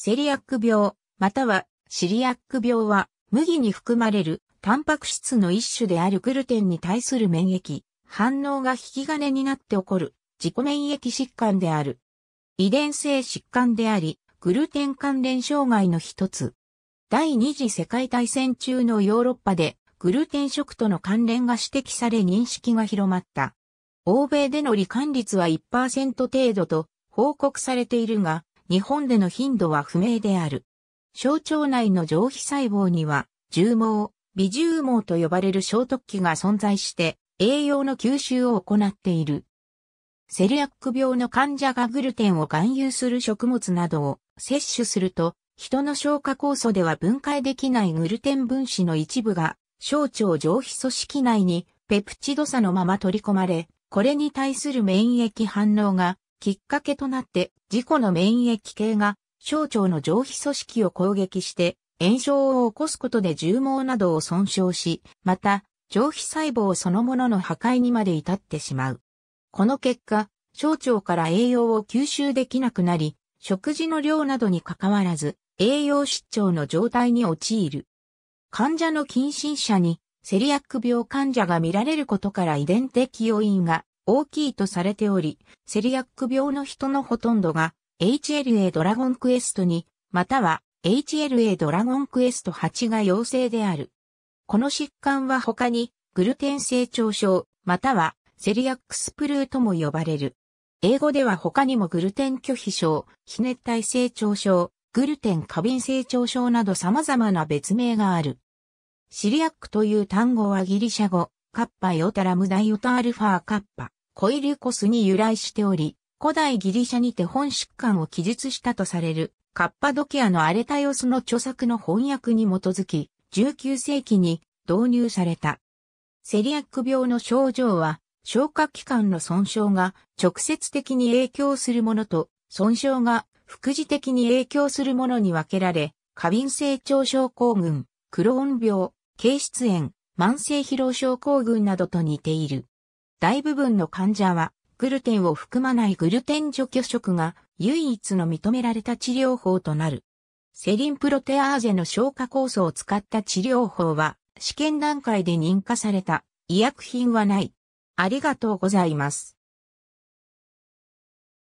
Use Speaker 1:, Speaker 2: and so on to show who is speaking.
Speaker 1: セリアック病、またはシリアック病は麦に含まれるタンパク質の一種であるグルテンに対する免疫、反応が引き金になって起こる自己免疫疾患である。遺伝性疾患であり、グルテン関連障害の一つ。第二次世界大戦中のヨーロッパでグルテン食との関連が指摘され認識が広まった。欧米での罹患率は1%程度と報告されているが、日本での頻度は不明である。小腸内の上皮細胞には、重毛、微重毛と呼ばれる小突起が存在して、栄養の吸収を行っている。セリアック病の患者がグルテンを含有する食物などを摂取すると、人の消化酵素では分解できないグルテン分子の一部が、小腸上皮組織内にペプチド差のまま取り込まれ、これに対する免疫反応がきっかけとなって自己の免疫系が小腸の上皮組織を攻撃して炎症を起こすことで重毛などを損傷し、また上皮細胞そのものの破壊にまで至ってしまう。この結果、小腸から栄養を吸収できなくなり、食事の量などにかかわらず、栄養失調の状態に陥る。患者の近親者に、セリアック病患者が見られることから遺伝的要因が大きいとされており、セリアック病の人のほとんどが HLA ドラゴンクエスト2、または HLA ドラゴンクエスト8が陽性である。この疾患は他にグルテン性腸症、またはセリアックスプルーとも呼ばれる。英語では他にもグルテン拒否症、非熱帯性腸症、グルテン過敏性腸症など様々な別名がある。シリアックという単語はギリシャ語、カッパヨタラムダヨタアルファカッパ。コイリュコスに由来しており、古代ギリシャにて本疾患を記述したとされる、カッパドキアのアレタヨスの著作の翻訳に基づき、19世紀に導入された。セリアック病の症状は、消化器官の損傷が直接的に影響するものと、損傷が副次的に影響するものに分けられ、過敏性腸症候群、クローン病、軽質炎、慢性疲労症候群などと似ている。大部分の患者は、グルテンを含まないグルテン除去食が唯一の認められた治療法となる。セリンプロテアーゼの消化酵素を使った治療法は試験段階で認可された医薬品はない。ありがとうございます。